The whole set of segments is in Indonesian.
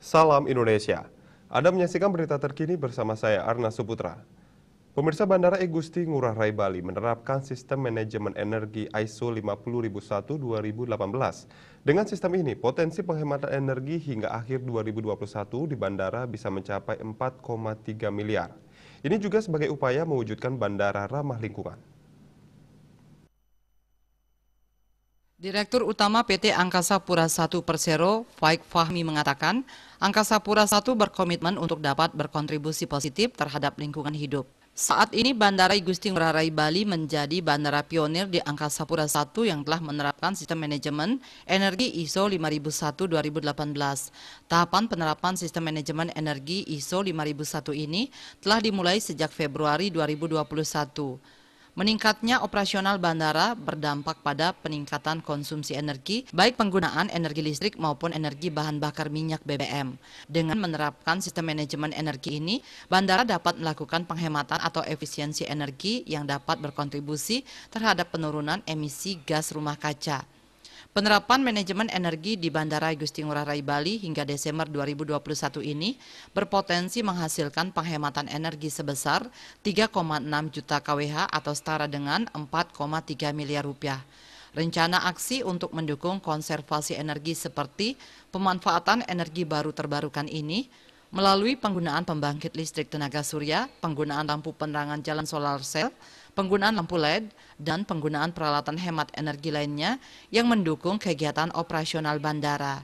Salam Indonesia. Anda menyaksikan berita terkini bersama saya Arna Suputra. Pemirsa Bandara E Gusti Ngurah Rai Bali menerapkan sistem manajemen energi ISO 50001-2018. Dengan sistem ini, potensi penghematan energi hingga akhir 2021 di bandara bisa mencapai 4,3 miliar. Ini juga sebagai upaya mewujudkan bandara ramah lingkungan. Direktur Utama PT Angkasa Pura I Persero, Faik Fahmi mengatakan, Angkasa Pura I berkomitmen untuk dapat berkontribusi positif terhadap lingkungan hidup. Saat ini Bandara Gusti Ngurah Rai Bali menjadi bandara pionir di Angkasa Pura I yang telah menerapkan sistem manajemen energi ISO 5001-2018. Tahapan penerapan sistem manajemen energi ISO 5001 ini telah dimulai sejak Februari 2021. Meningkatnya operasional bandara berdampak pada peningkatan konsumsi energi, baik penggunaan energi listrik maupun energi bahan bakar minyak BBM. Dengan menerapkan sistem manajemen energi ini, bandara dapat melakukan penghematan atau efisiensi energi yang dapat berkontribusi terhadap penurunan emisi gas rumah kaca. Penerapan manajemen energi di Bandara Gusti Ngurah Rai Bali hingga Desember 2021 ini berpotensi menghasilkan penghematan energi sebesar 3,6 juta kWh atau setara dengan 4,3 miliar rupiah. Rencana aksi untuk mendukung konservasi energi seperti pemanfaatan energi baru terbarukan ini melalui penggunaan pembangkit listrik tenaga surya, penggunaan lampu penerangan jalan solar cell, penggunaan lampu LED, dan penggunaan peralatan hemat energi lainnya yang mendukung kegiatan operasional bandara.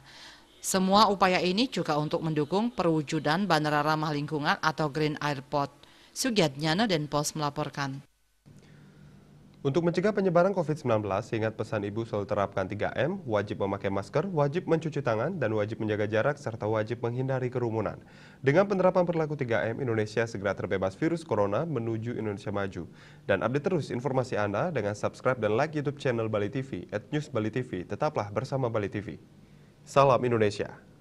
Semua upaya ini juga untuk mendukung perwujudan Bandara Ramah Lingkungan atau Green Airport. Sugiatnyana dan Pos melaporkan. Untuk mencegah penyebaran COVID-19, ingat pesan Ibu selalu terapkan 3M, wajib memakai masker, wajib mencuci tangan, dan wajib menjaga jarak, serta wajib menghindari kerumunan. Dengan penerapan perilaku 3M, Indonesia segera terbebas virus corona menuju Indonesia maju. Dan update terus informasi Anda dengan subscribe dan like YouTube channel Bali TV, at News Bali TV. Tetaplah bersama Bali TV. Salam Indonesia.